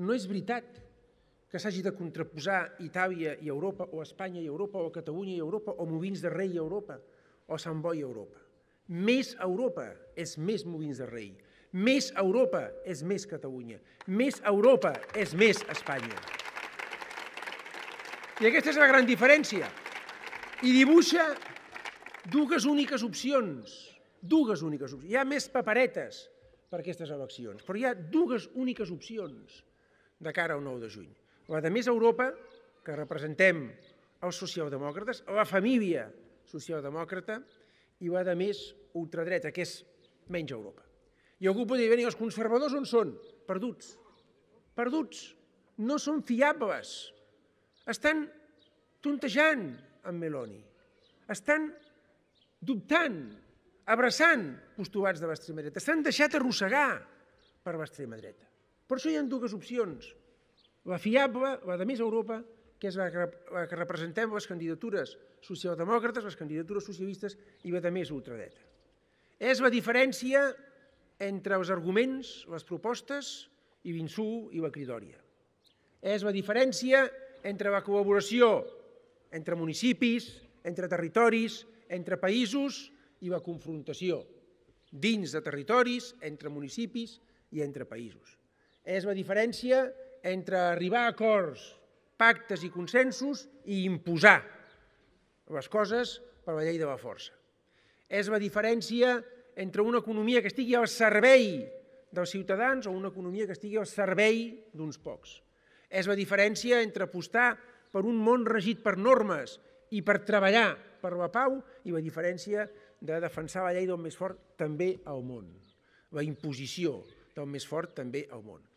No és veritat que s'hagi de contraposar Itàlia i Europa, o Espanya i Europa, o Catalunya i Europa, o Movins de Rei i Europa, o Sant Boi i Europa. Més Europa és més Movins de Rei. Més Europa és més Catalunya. Més Europa és més Espanya. I aquesta és la gran diferència. I dibuixa dues úniques opcions. Dues úniques opcions. Hi ha més paperetes per aquestes eleccions, però hi ha dues úniques opcions de cara al 9 de juny. La de més Europa, que representem els socialdemòcrates, la família socialdemòcrata i la de més ultradreta, que és menys Europa. I algú podria venir, els conservadors on són? Perduts. Perduts. No són fiables. Estan tontejant amb Meloni. Estan dubtant, abraçant postulats de l'extrema dreta. S'han deixat arrossegar per l'extrema dreta. Per això hi ha dues opcions la fiable, la de més Europa, que és la que, la que representem les candidatures socialdemòcrates, les candidatures socialistes i la de més ultradeta. És la diferència entre els arguments, les propostes i l'insú i la cridòria. És la diferència entre la col·laboració entre municipis, entre territoris, entre països i la confrontació dins de territoris, entre municipis i entre països. És la diferència entre entre arribar a acords, pactes i consensos i imposar les coses per la llei de la força. És la diferència entre una economia que estigui al servei dels ciutadans o una economia que estigui al servei d'uns pocs. És la diferència entre apostar per un món regit per normes i per treballar per la pau i la diferència de defensar la llei del més fort també al món, la imposició del més fort també al món.